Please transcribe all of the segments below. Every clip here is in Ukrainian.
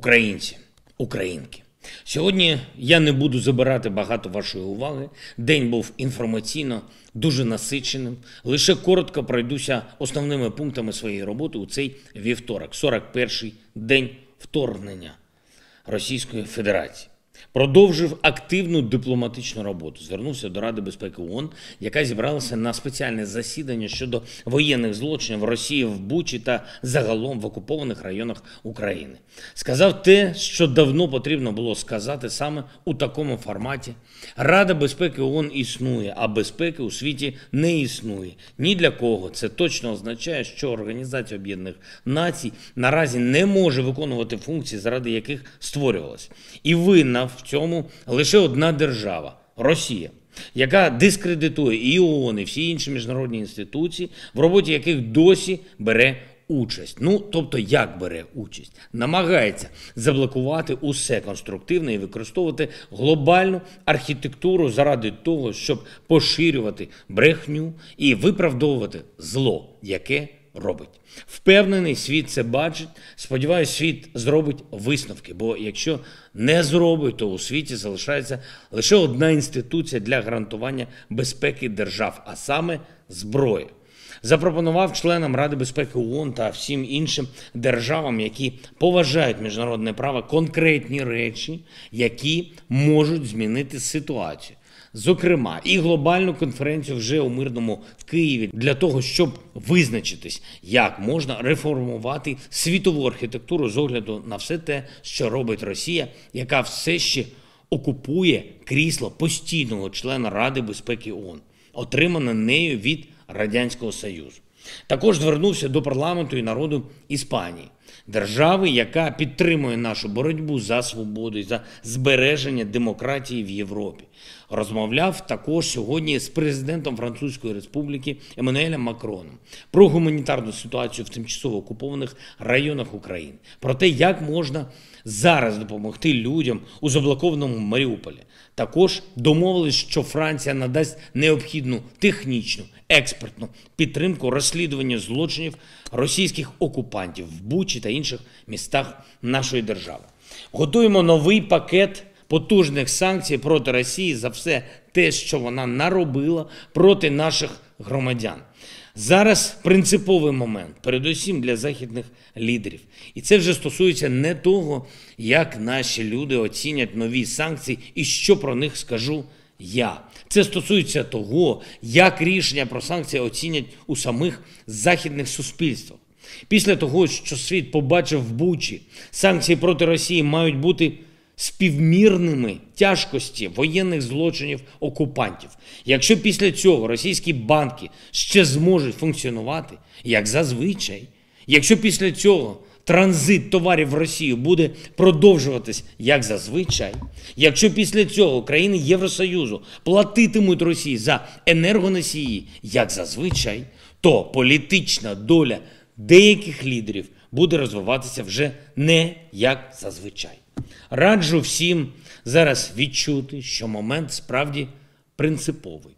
українці, українки. Сьогодні я не буду забирати багато вашої уваги. День був інформаційно дуже насиченим. Лише коротко пройдуся основними пунктами своєї роботи у цей вівторок, 41-й день вторгнення Російської Федерації. Продовжив активну дипломатичну роботу. Звернувся до Ради безпеки ООН, яка зібралася на спеціальне засідання щодо воєнних злочинів Росії в Бучі та загалом в окупованих районах України. Сказав те, що давно потрібно було сказати саме у такому форматі. Рада безпеки ООН існує, а безпеки у світі не існує. Ні для кого це точно означає, що Організація Об'єднаних Націй наразі не може виконувати функції, заради яких створювалась. І ви на в цьому лише одна держава Росія, яка дискредитує і ООН, і всі інші міжнародні інституції, в роботі яких досі бере участь. Ну тобто, як бере участь, намагається заблокувати усе конструктивне і використовувати глобальну архітектуру заради того, щоб поширювати брехню і виправдовувати зло, яке робить. Впевнений, світ це бачить. Сподіваюсь, світ зробить висновки. Бо якщо не зробить, то у світі залишається лише одна інституція для гарантування безпеки держав, а саме зброї. Запропонував членам Ради безпеки ООН та всім іншим державам, які поважають міжнародне право, конкретні речі, які можуть змінити ситуацію зокрема, і глобальну конференцію вже у мирному Києві для того, щоб визначитись, як можна реформувати світову архітектуру з огляду на все те, що робить Росія, яка все ще окупує крісло постійного члена Ради безпеки ООН, отримане нею від Радянського Союзу. Також звернувся до парламенту і народу Іспанії держави, яка підтримує нашу боротьбу за свободу і за збереження демократії в Європі. Розмовляв також сьогодні з президентом Французької Республіки Еммануелем Макроном про гуманітарну ситуацію в тимчасово окупованих районах України, про те, як можна зараз допомогти людям у заблокованому Маріуполі. Також домовились, що Франція надасть необхідну технічну експертну підтримку розслідування злочинів російських окупантів в Бучі. Польщі та інших містах нашої держави. Готуємо новий пакет потужних санкцій проти Росії за все те, що вона наробила проти наших громадян. Зараз принциповий момент, передусім для західних лідерів, і це вже стосується не того, як наші люди оцінять нові санкції і що про них скажу я. Це стосується того, як рішення про санкції оцінять у самих західних суспільствах. Після того, що світ побачив в Бучі, санкції проти Росії мають бути співмірними тяжкості воєнних злочинів окупантів. Якщо після цього російські банки ще зможуть функціонувати, як зазвичай, якщо після цього транзит товарів в Росію буде продовжуватись як зазвичай, якщо після цього країни Євросоюзу платитимуть Росії за енергоносії, як зазвичай, то політична доля деяких лідерів буде розвиватися вже не як зазвичай. Раджу всім зараз відчути, що момент справді принциповий.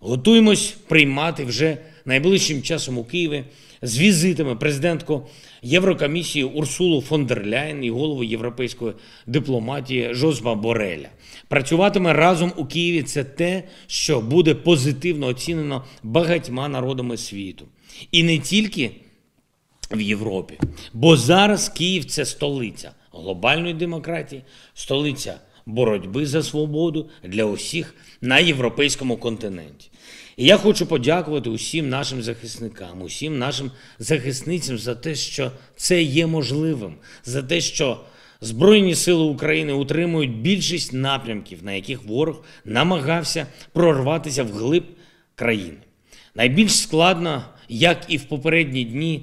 Готуємось приймати вже найближчим часом у Києві з візитами президентку Єврокомісії Урсулу фон дер Ляйн і голову європейської дипломатії Жозба Бореля. Працюватиме разом у Києві. Це те, що буде позитивно оцінено багатьма народами світу, і не тільки в Європі. Бо зараз Київ це столиця глобальної демократії, столиця боротьби за свободу для усіх на європейському континенті. І я хочу подякувати усім нашим захисникам, усім нашим захисницям за те, що це є можливим, за те, що Збройні сили України утримують більшість напрямків, на яких ворог намагався прорватися вглиб країни. Найбільш складно, як і в попередні дні,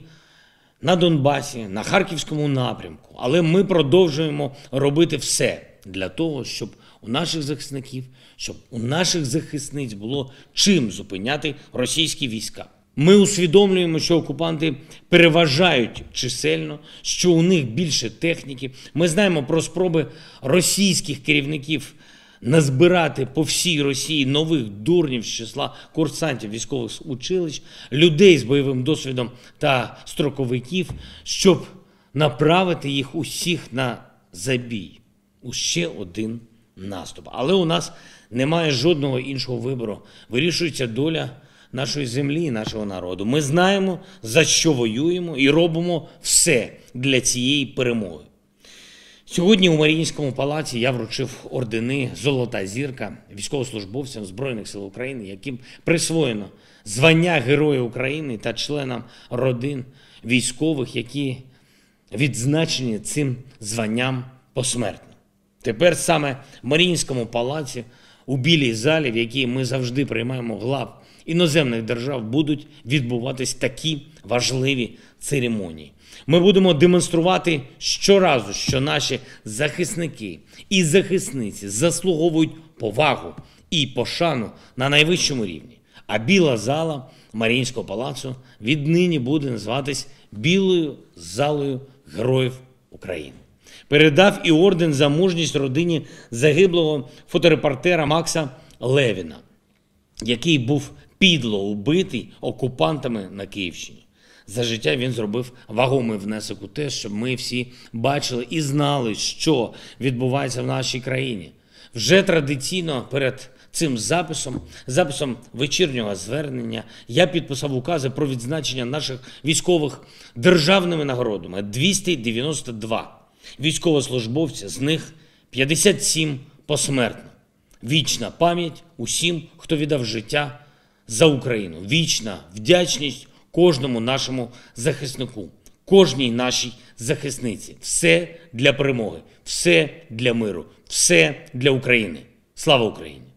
на Донбасі, на Харківському напрямку. Але ми продовжуємо робити все для того, щоб у наших захисників, щоб у наших захисниць було чим зупиняти російські війська. Ми усвідомлюємо, що окупанти переважають чисельно, що у них більше техніки. Ми знаємо про спроби російських керівників назбирати по всій Росії нових дурнів з числа курсантів військових училищ, людей з бойовим досвідом та строковиків, щоб направити їх усіх на забій у ще один наступ. Але у нас немає жодного іншого вибору. Вирішується доля. Нашої землі, і нашого народу ми знаємо за що воюємо, і робимо все для цієї перемоги. Сьогодні у Маріїнському палаці я вручив ордени Золота зірка військовослужбовцям Збройних сил України, яким присвоєно звання Героя України та членам родин військових, які відзначені цим званням посмертно. Тепер саме в Маріїнському палаці у білій залі, в якій ми завжди приймаємо глав іноземних держав, будуть відбуватись такі важливі церемонії. Ми будемо демонструвати щоразу, що наші захисники і захисниці заслуговують повагу і пошану на найвищому рівні. А біла зала Маріїнського палацу віднині буде називатись білою залою героїв України передав і орден за мужність родині загиблого фоторепортера Макса Левіна, який був підло убитий окупантами на Київщині. За життя він зробив вагомий внесок у те, щоб ми всі бачили і знали, що відбувається в нашій країні. Вже традиційно перед цим записом, записом вечірнього звернення, я підписав укази про відзначення наших військових державними нагородами 292 військовослужбовця, з них 57 посмертно. Вічна пам'ять усім, хто віддав життя за Україну. Вічна вдячність кожному нашому захиснику, кожній нашій захисниці. Все для перемоги, все для миру, все для України. Слава Україні!